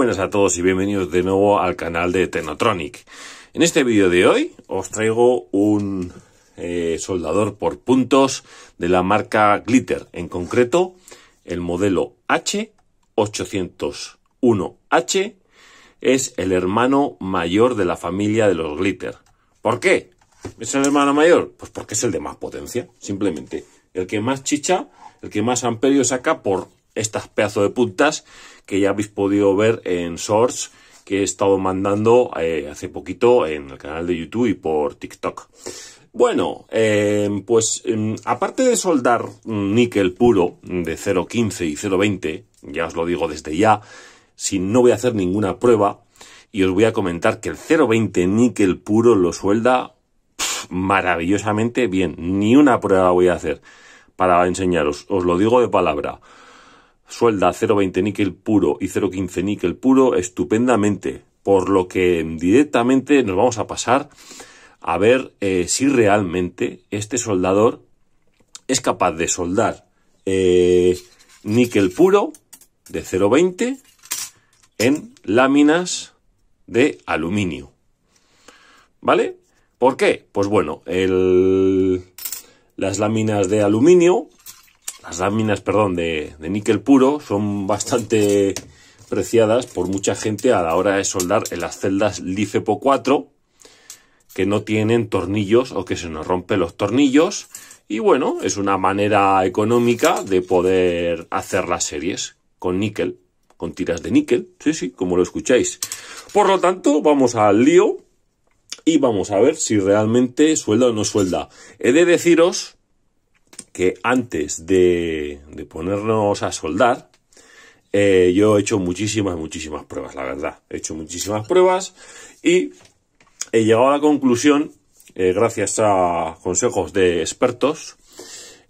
buenas a todos y bienvenidos de nuevo al canal de TENOTRONIC En este vídeo de hoy os traigo un eh, soldador por puntos de la marca Glitter, en concreto el modelo H801H es el hermano mayor de la familia de los Glitter. ¿Por qué? ¿Es el hermano mayor? Pues porque es el de más potencia, simplemente. El que más chicha, el que más amperio saca por estas pedazos de puntas que ya habéis podido ver en shorts que he estado mandando eh, hace poquito en el canal de YouTube y por TikTok. Bueno, em, pues em, aparte de soldar níquel puro de 0.15 y 0.20, ya os lo digo desde ya, si no voy a hacer ninguna prueba, y os voy a comentar que el 0.20 níquel puro lo suelda maravillosamente bien. Ni una prueba voy a hacer para enseñaros, os lo digo de palabra suelda 0,20 níquel puro y 0,15 níquel puro estupendamente, por lo que directamente nos vamos a pasar a ver eh, si realmente este soldador es capaz de soldar eh, níquel puro de 0,20 en láminas de aluminio. ¿Vale? ¿Por qué? Pues bueno, el, las láminas de aluminio las láminas, perdón, de, níquel puro son bastante preciadas por mucha gente a la hora de soldar en las celdas LIFEPO 4 que no tienen tornillos o que se nos rompen los tornillos y bueno, es una manera económica de poder hacer las series con níquel, con tiras de níquel, sí, sí, como lo escucháis. Por lo tanto, vamos al lío y vamos a ver si realmente suelda o no suelda. He de deciros que antes de, ponernos a soldar, eh, yo he hecho muchísimas, muchísimas pruebas, la verdad. He hecho muchísimas pruebas y he llegado a la conclusión, eh, gracias a consejos de expertos,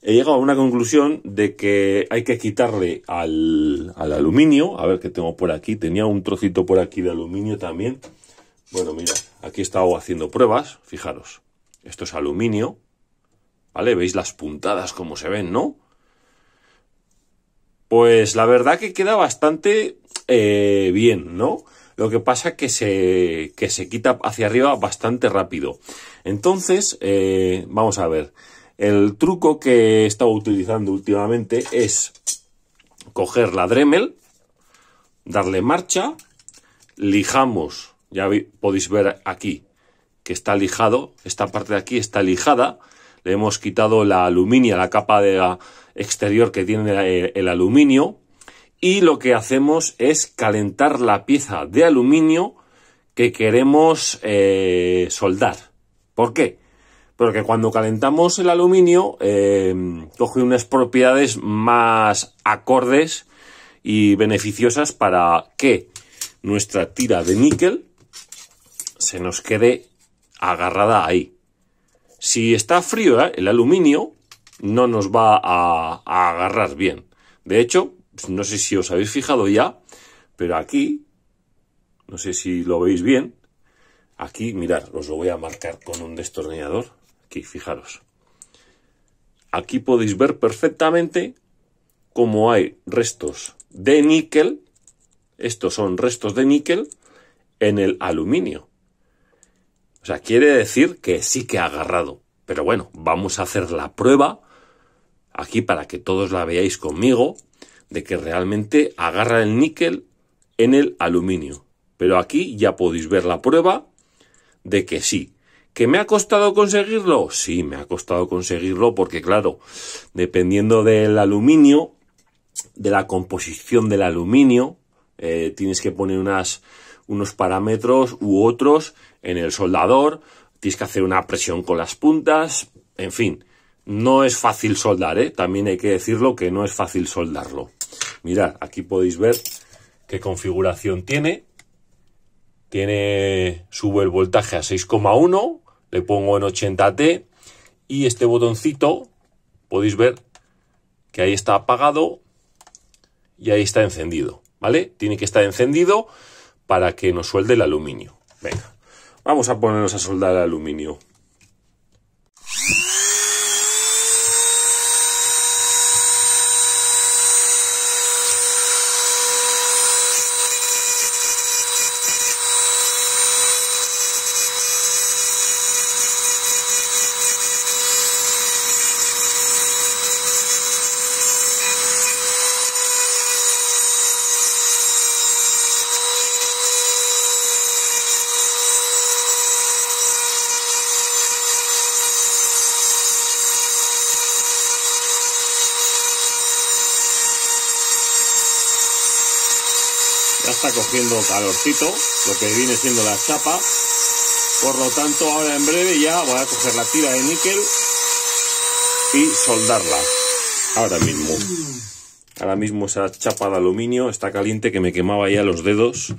he llegado a una conclusión de que hay que quitarle al, al aluminio. A ver qué tengo por aquí. Tenía un trocito por aquí de aluminio también. Bueno, mira, aquí he estado haciendo pruebas. Fijaros, esto es aluminio. ¿Vale? ¿Veis las puntadas como se ven, no? Pues la verdad que queda bastante eh, bien, ¿no? Lo que pasa que se, que se quita hacia arriba bastante rápido. Entonces, eh, vamos a ver. El truco que he estado utilizando últimamente es coger la Dremel, darle marcha, lijamos, ya podéis ver aquí que está lijado, esta parte de aquí está lijada, le hemos quitado la aluminia, la capa de ah, exterior que tiene eh, el, aluminio y lo que hacemos es calentar la pieza de aluminio que queremos eh, soldar. ¿Por qué? Porque cuando calentamos el aluminio em, coge unas propiedades más acordes y beneficiosas para que nuestra tira de níquel se nos quede agarrada ahí. Si está frío eh, el aluminio, no nos va a, a agarrar bien. De hecho, no sé si os habéis fijado ya, pero aquí, no sé si lo veis bien, aquí, mirad, os lo voy a marcar con un destornillador. Aquí, fijaros. Aquí podéis ver perfectamente cómo hay restos de níquel, estos son restos de níquel, en el aluminio. O sea, quiere decir que sí que ha agarrado. Pero bueno, vamos a hacer la prueba aquí para que todos la veáis conmigo de que realmente agarra el níquel en el aluminio. Pero aquí ya podéis ver la prueba de que sí. ¿Que me ha costado conseguirlo? Sí, me ha costado conseguirlo porque claro, dependiendo del aluminio, de la composición del aluminio, eh, tienes que poner unas unos parámetros u otros en el soldador, tienes que hacer una presión con las puntas, en fin, no es fácil soldar, ¿eh? también hay que decirlo que no es fácil soldarlo. Mirad, aquí podéis ver qué configuración tiene. Tiene, subo el voltaje a 6,1, le pongo en 80T y este botoncito, podéis ver que ahí está apagado y ahí está encendido, ¿vale? Tiene que estar encendido para que nos suelde el aluminio. Venga, vamos a ponernos a soldar el aluminio. está cogiendo calorcito, lo que viene siendo la chapa. Por lo tanto, ahora en breve ya voy a coger la tira de níquel y soldarla. Ahora mismo. Ahora mismo esa chapa de aluminio está caliente que me quemaba ya los dedos,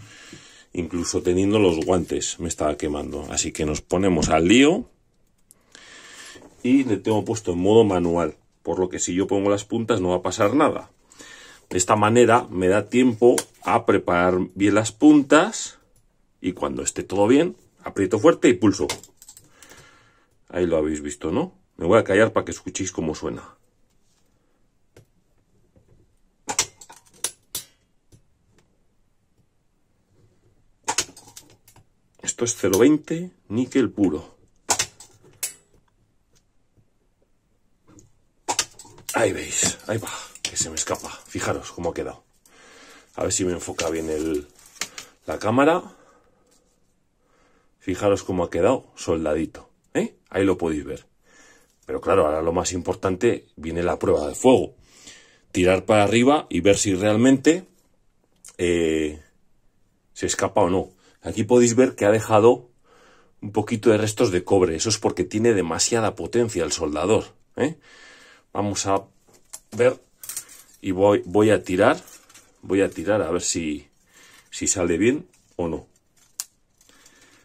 incluso teniendo los guantes me estaba quemando. Así que nos ponemos al lío y le tengo puesto en modo manual, por lo que si yo pongo las puntas no va a pasar nada. De esta manera me da tiempo a preparar bien las puntas y cuando esté todo bien, aprieto fuerte y pulso. Ahí lo habéis visto, ¿no? Me voy a callar para que escuchéis cómo suena. Esto es 0,20 níquel puro. Ahí veis, ahí va, que se me escapa. Fijaros cómo ha quedado. A ver si me enfoca bien el, la cámara. Fijaros cómo ha quedado soldadito. ¿eh? Ahí lo podéis ver. Pero claro, ahora lo más importante viene la prueba de fuego. Tirar para arriba y ver si realmente eh, se escapa o no. Aquí podéis ver que ha dejado un poquito de restos de cobre. Eso es porque tiene demasiada potencia el soldador. ¿eh? Vamos a ver y voy, voy a tirar. Voy a tirar a ver si, si sale bien o no.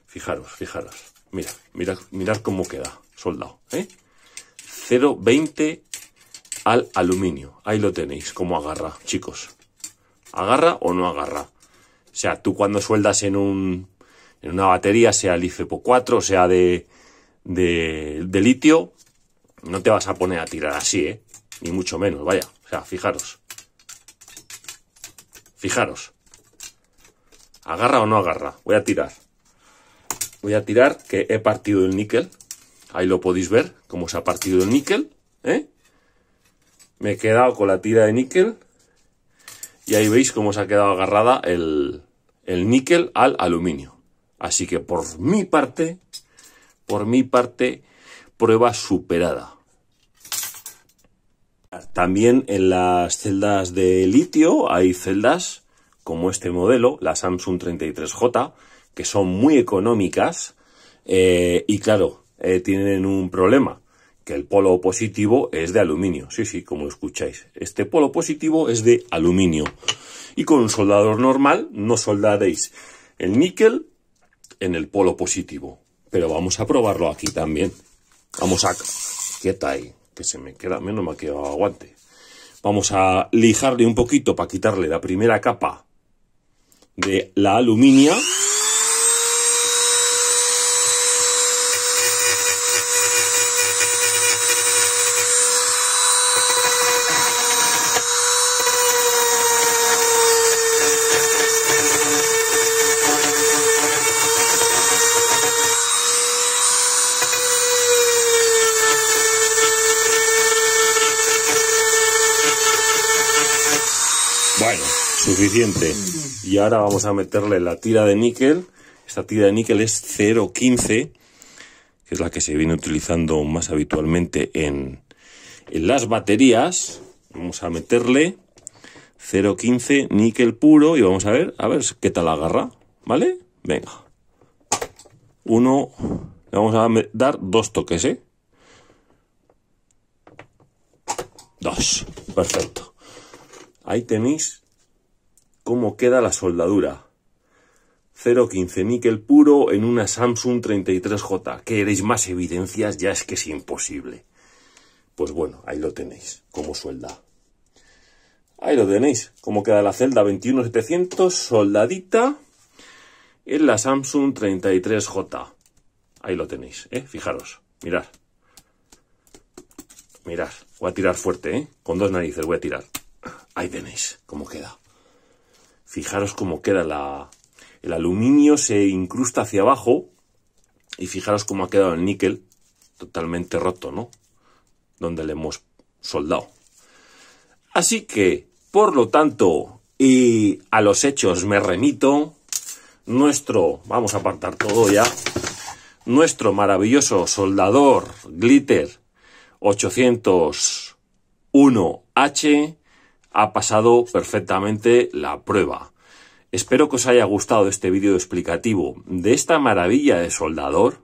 Fijaros, fijaros. Mira, mira, mirad cómo queda soldado. ¿eh? 0,20 al aluminio. Ahí lo tenéis, cómo agarra, chicos. ¿Agarra o no agarra? O sea, tú cuando sueldas en, un, en una batería, sea el IFEPO 4, sea de, de, de litio, no te vas a poner a tirar así, ¿eh? Ni mucho menos, vaya. O sea, fijaros. Fijaros. ¿Agarra o no agarra? Voy a tirar. Voy a tirar que he partido el níquel. Ahí lo podéis ver, cómo se ha partido el níquel. ¿eh? Me he quedado con la tira de níquel. Y ahí veis cómo se ha quedado agarrada el, el níquel al aluminio. Así que por mi parte, por mi parte, prueba superada. También en las celdas de litio hay celdas como este modelo, la Samsung 33J, que son muy económicas eh, y claro, eh, tienen un problema, que el polo positivo es de aluminio. Sí, sí, como escucháis. Este polo positivo es de aluminio. Y con un soldador normal no soldaréis el níquel en el polo positivo. Pero vamos a probarlo aquí también. Vamos a... ¿Qué ahí que se me queda, menos me ha quedado aguante. Vamos a lijarle un poquito para quitarle la primera capa de la aluminia. Bueno, suficiente. Y ahora vamos a meterle la tira de níquel. Esta tira de níquel es 0.15, que es la que se viene utilizando más habitualmente en, las baterías. Vamos a meterle 0.15 níquel puro y vamos a ver, a ver qué tal agarra, ¿vale? Venga. Uno, le vamos a dar dos toques, ¿eh? Dos, perfecto. Ahí tenéis cómo queda la soldadura. 0.15 níquel puro en una Samsung 33J. ¿Queréis más evidencias? Ya es que es imposible. Pues bueno, ahí lo tenéis, como suelda. Ahí lo tenéis, cómo queda la celda 21700, soldadita, en la Samsung 33J. Ahí lo tenéis, ¿eh? Fijaros, mirad. Mirad, voy a tirar fuerte, ¿eh? Con dos narices voy a tirar. Ahí tenéis cómo queda. Fijaros cómo queda la... El aluminio se incrusta hacia abajo y fijaros cómo ha quedado el níquel totalmente roto, ¿no? Donde le hemos soldado. Así que, por lo tanto, y a los hechos me remito, nuestro, vamos a apartar todo ya, nuestro maravilloso soldador Glitter 801H ha pasado perfectamente la prueba. Espero que os haya gustado este vídeo explicativo de esta maravilla de soldador.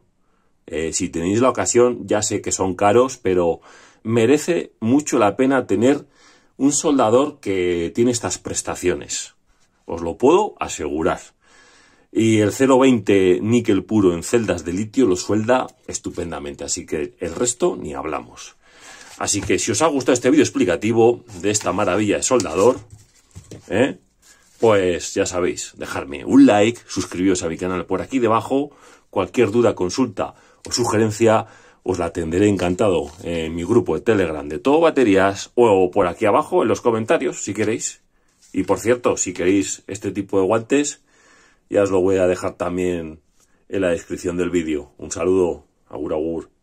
Eh, si tenéis la ocasión, ya sé que son caros, pero merece mucho la pena tener un soldador que tiene estas prestaciones. Os lo puedo asegurar. Y el 020 níquel puro en celdas de litio lo suelda estupendamente, así que el resto ni hablamos. Así que si os ha gustado este vídeo explicativo de esta maravilla de soldador, ¿eh? pues ya sabéis, dejadme un like, suscribiros a mi canal por aquí debajo, cualquier duda, consulta o sugerencia os la atenderé encantado en mi grupo de Telegram de todo baterías o por aquí abajo en los comentarios si queréis. Y por cierto, si queréis este tipo de guantes, ya os lo voy a dejar también en la descripción del vídeo. Un saludo, agur agur.